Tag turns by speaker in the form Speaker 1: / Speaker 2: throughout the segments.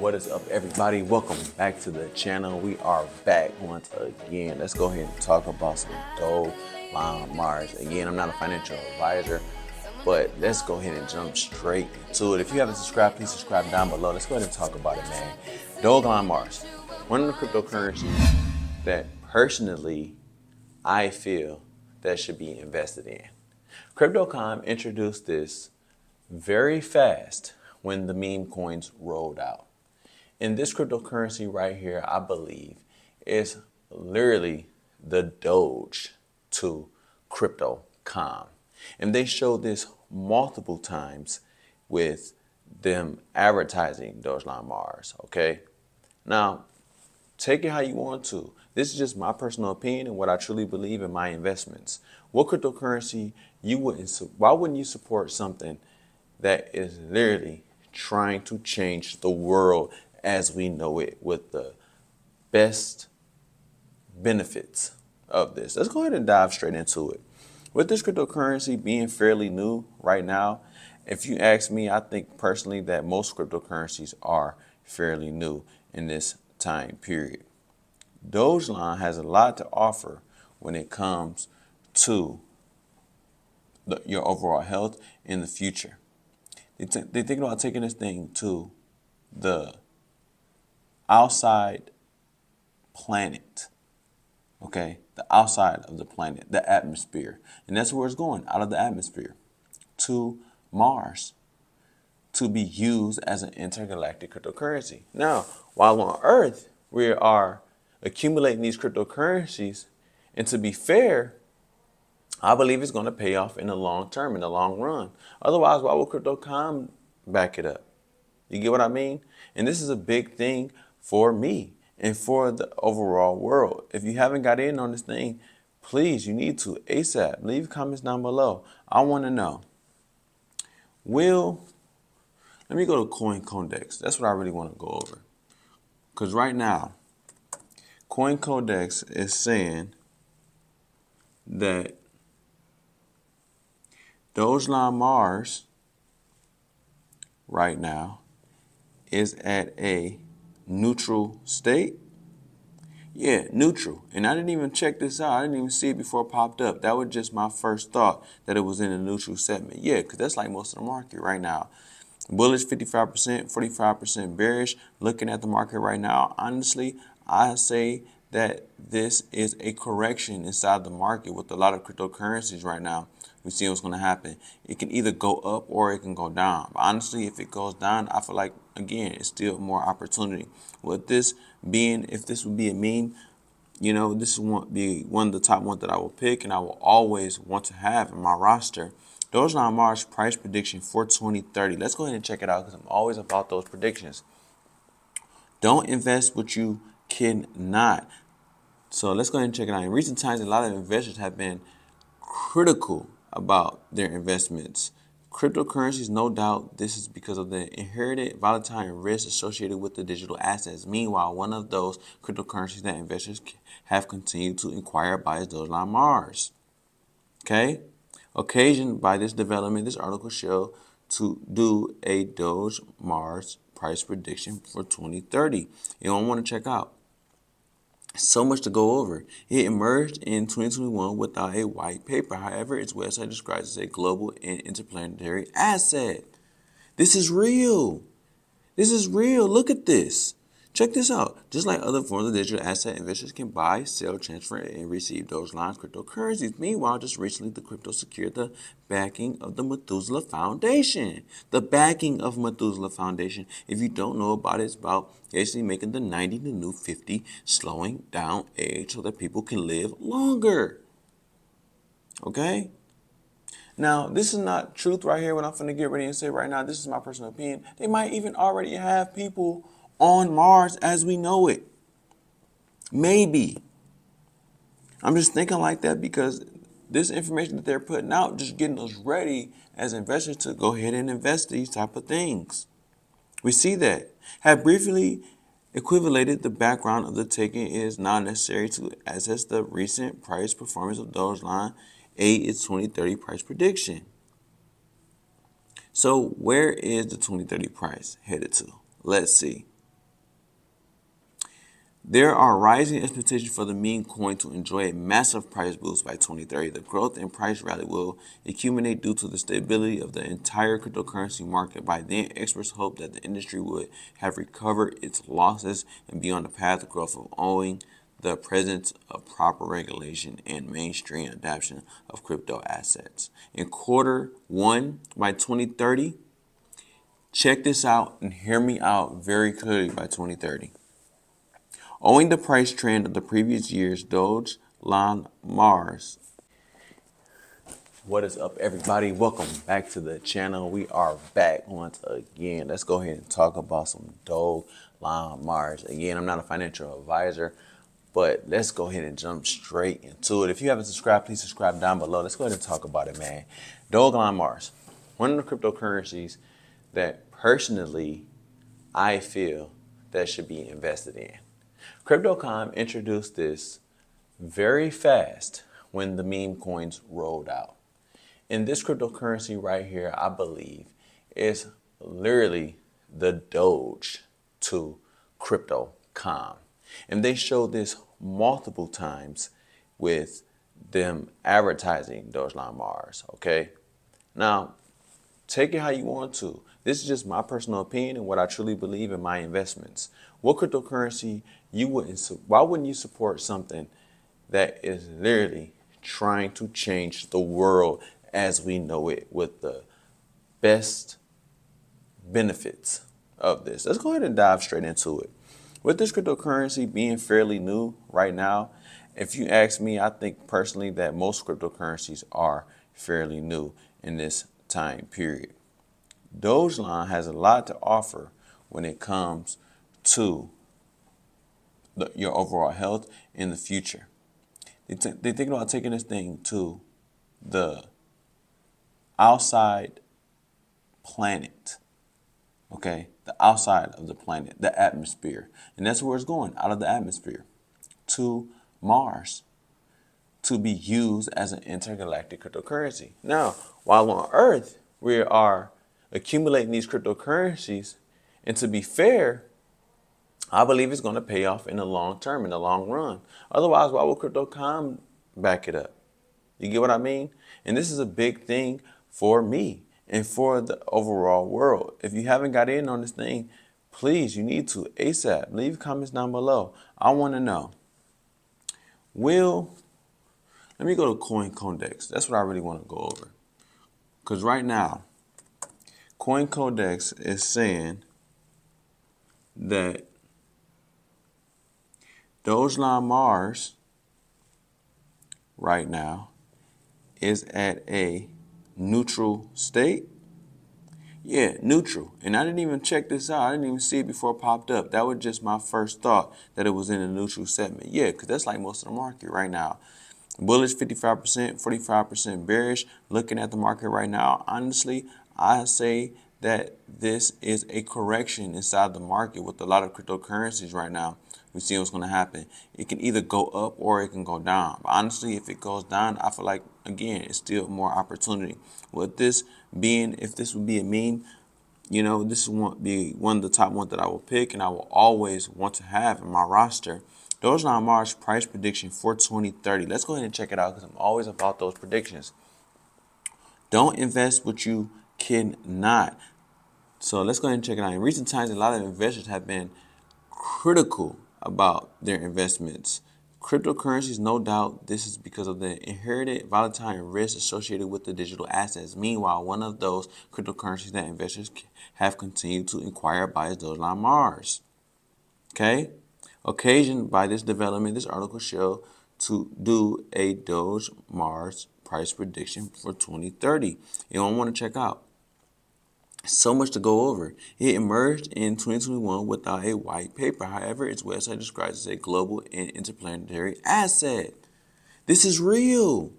Speaker 1: What is up everybody? Welcome back to the channel. We are back once again. Let's go ahead and talk about some gold line Mars. Again, I'm not a financial advisor, but let's go ahead and jump straight to it. If you haven't subscribed, please subscribe down below. Let's go ahead and talk about it, man. Dogecoin Mars, one of the cryptocurrencies that personally I feel that should be invested in. CryptoCom introduced this very fast when the meme coins rolled out. In this cryptocurrency right here, I believe, is literally the Doge to CryptoCom. And they show this multiple times with them advertising Dogeline Mars, okay? Now, take it how you want to. This is just my personal opinion and what I truly believe in my investments. What cryptocurrency you wouldn't, why wouldn't you support something that is literally trying to change the world as we know it with the best benefits of this. Let's go ahead and dive straight into it. With this cryptocurrency being fairly new right now, if you ask me, I think personally that most cryptocurrencies are fairly new in this time period. DogeLine has a lot to offer when it comes to the, your overall health in the future. They t- they thinking about taking this thing to the outside planet. Okay, the outside of the planet, the atmosphere. And that's where it's going, out of the atmosphere to Mars to be used as an intergalactic cryptocurrency. Now, while on Earth, we are accumulating these cryptocurrencies, and to be fair, I believe it's going to pay off in the long term, in the long run. Otherwise, why would CryptoCom back it up? You get what I mean? And this is a big thing for me and for the overall world. If you haven't got in on this thing, please, you need to ASAP. Leave comments down below. I want to know. Will, let me go to Coin Codex. That's what I really want to go over. Because right now, Coin Codex is saying that Dogeline Mars right now is at a neutral state. Yeah, neutral. And I didn't even check this out. I didn't even see it before it popped up. That was just my first thought that it was in a neutral segment. Yeah, because that's like most of the market right now. Bullish 55%, 45% bearish. Looking at the market right now, honestly, I say that this is a correction inside the market with a lot of cryptocurrencies right now we see what's going to happen. It can either go up or it can go down. But honestly, if it goes down, I feel like, again, it's still more opportunity. With this being, if this would be a meme, you know, this would be one of the top ones that I will pick and I will always want to have in my roster. Dogecoin Mars price prediction for 2030. Let's go ahead and check it out because I'm always about those predictions. Don't invest what you cannot. So let's go ahead and check it out. In recent times, a lot of investors have been critical about their investments. Cryptocurrencies, no doubt, this is because of the inherited volatile risk associated with the digital assets. Meanwhile, one of those cryptocurrencies that investors have continued to inquire about is Dogecoin Mars. Okay? Occasioned by this development, this article shall to do a Doge Mars price prediction for 2030. You don't want to check out so much to go over. It emerged in 2021 without a white paper. However, its website describes it as a global and interplanetary asset. This is real. This is real. Look at this. Check this out. Just like other forms of digital asset, investors can buy, sell, transfer, and receive those line cryptocurrencies. Meanwhile, just recently, the crypto secured the backing of the Methuselah Foundation. The backing of Methuselah Foundation. If you don't know about it, it's about basically making the 90 the new 50 slowing down age so that people can live longer. Okay? Now, this is not truth right here. What I'm going to get ready and say right now, this is my personal opinion. They might even already have people on Mars as we know it. Maybe. I'm just thinking like that because this information that they're putting out just getting us ready as investors to go ahead and invest these type of things. We see that. Have briefly equivalated the background of the taking is not necessary to assess the recent price performance of Line A its 2030 price prediction. So where is the 2030 price headed to? Let's see. There are rising expectations for the meme coin to enjoy a massive price boost by 2030. The growth and price rally will accumulate due to the stability of the entire cryptocurrency market. By then, experts hope that the industry would have recovered its losses and be on the path of growth of owing the presence of proper regulation and mainstream adoption of crypto assets. In quarter one, by 2030, check this out and hear me out very clearly by 2030. Owing the price trend of the previous years, Doge, Lon, Mars. What is up, everybody? Welcome back to the channel. We are back once again. Let's go ahead and talk about some Doge, Lon, Mars. Again, I'm not a financial advisor, but let's go ahead and jump straight into it. If you haven't subscribed, please subscribe down below. Let's go ahead and talk about it, man. Doge, Lon, Mars. One of the cryptocurrencies that personally I feel that should be invested in. CryptoCom introduced this very fast when the meme coins rolled out. And this cryptocurrency right here, I believe, is literally the Doge to CryptoCom. And they showed this multiple times with them advertising Doge Dogeline Mars, okay? Now, Take it how you want to. This is just my personal opinion and what I truly believe in my investments. What cryptocurrency you wouldn't? Why wouldn't you support something that is literally trying to change the world as we know it with the best benefits of this? Let's go ahead and dive straight into it. With this cryptocurrency being fairly new right now, if you ask me, I think personally that most cryptocurrencies are fairly new in this time period. Dogecoin has a lot to offer when it comes to the, your overall health in the future. They t- they're thinking about taking this thing to the outside planet, okay? The outside of the planet, the atmosphere. And that's where it's going, out of the atmosphere to Mars to be used as an intergalactic cryptocurrency. Now, while on Earth, we are accumulating these cryptocurrencies, and to be fair, I believe it's going to pay off in the long term, in the long run. Otherwise, why would CryptoCom back it up? You get what I mean? And this is a big thing for me and for the overall world. If you haven't got in on this thing, please, you need to ASAP. Leave comments down below. I want to know, will let me go to Coin Codex. That's what I really want to go over. Because right now, Coin Codex is saying that Dogeline Mars right now is at a neutral state. Yeah, neutral. And I didn't even check this out. I didn't even see it before it popped up. That was just my first thought that it was in a neutral segment. Yeah, because that's like most of the market right now. Bullish 55%, 45% bearish. Looking at the market right now, honestly, I say that this is a correction inside the market with a lot of cryptocurrencies right now. We see what's going to happen. It can either go up or it can go down. But honestly, if it goes down, I feel like, again, it's still more opportunity. With this being, if this would be a meme, you know, this would be one of the top ones that I will pick and I will always want to have in my roster Dogecoin March price prediction for 2030. Let's go ahead and check it out because I'm always about those predictions. Don't invest what you cannot. So let's go ahead and check it out. In recent times, a lot of investors have been critical about their investments. Cryptocurrencies, no doubt, this is because of the inherited volatile risk associated with the digital assets. Meanwhile, one of those cryptocurrencies that investors have continued to inquire about is Dogecoin Mars. Okay, occasioned by this development, this article shall to do a Doge Mars price prediction for 2030. You don't want to check out. So much to go over. It emerged in 2021 without a white paper. However, its website describes it as a global and interplanetary asset. This is real.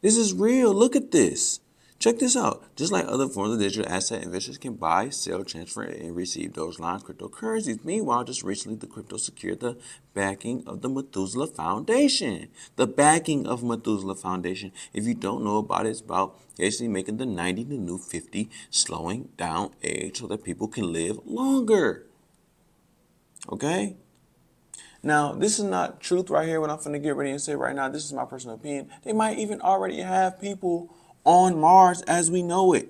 Speaker 1: This is real. Look at this. Check this out. Just like other forms of digital asset, investors can buy, sell, transfer, and receive Dogecoin cryptocurrencies. Meanwhile, just recently, the crypto secured the backing of the Methuselah Foundation. The backing of Methuselah Foundation. If you don't know about it, it's about basically making the 90 to new 50 slowing down age so that people can live longer. Okay? Now, this is not truth right here. What I'm going to get ready and say right now, this is my personal opinion. They might even already have people on Mars as we know it.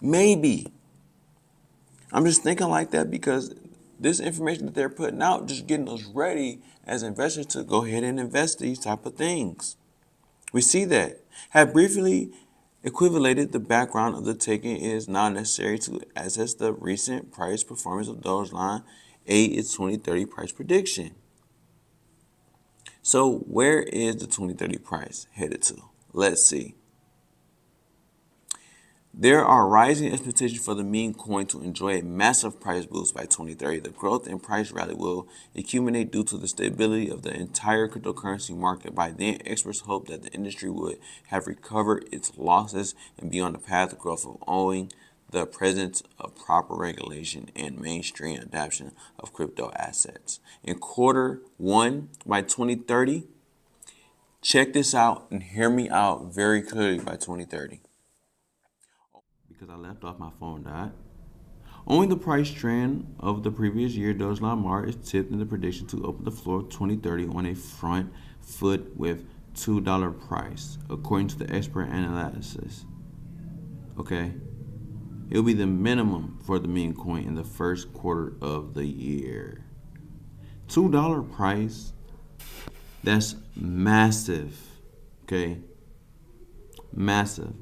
Speaker 1: Maybe. I'm just thinking like that because this information that they're putting out just getting us ready as investors to go ahead and invest these type of things. We see that. Have briefly equivalated the background of the taking is not necessary to assess the recent price performance of Line A its 2030 price prediction. So where is the 2030 price headed to? Let's see. There are rising expectations for the meme coin to enjoy a massive price boost by 2030. The growth in price rally will accumulate due to the stability of the entire cryptocurrency market. By then, experts hope that the industry would have recovered its losses and be on the path of growth of owing the presence of proper regulation and mainstream adoption of crypto assets. In quarter one by 2030, check this out and hear me out very clearly by 2030 because I left off my phone died. Only the price trend of the previous year does not mark is tipped in the prediction to open the floor 2030 on a front foot with $2 price, according to the expert analysis. Okay? It will be the minimum for the meme coin in the first quarter of the year. $2 price, that's massive. Okay? Massive.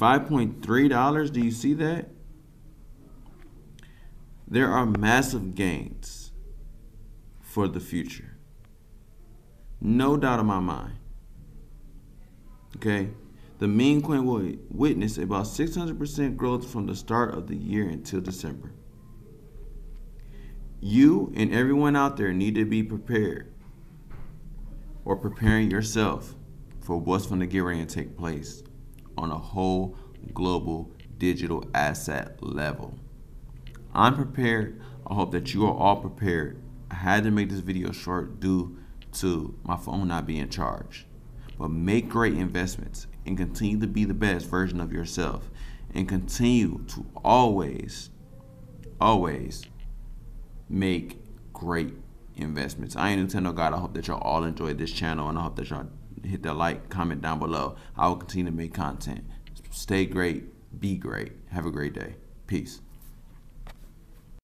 Speaker 1: $5.3, do you see that? There are massive gains for the future. No doubt in my mind. Okay? The mean coin will witness about 600% growth from the start of the year until December. You and everyone out there need to be prepared or preparing yourself for what's going to get ready and take place on a whole global digital asset level. I'm prepared. I hope that you are all prepared. I had to make this video short due to my phone not being charged. But make great investments and continue to be the best version of yourself and continue to always, always make great investments. I am Nintendo God. I hope that y'all all enjoyed this channel and I hope that y'all hit that like, comment down below. I will continue to make content. Stay great, be great. Have a great day. Peace.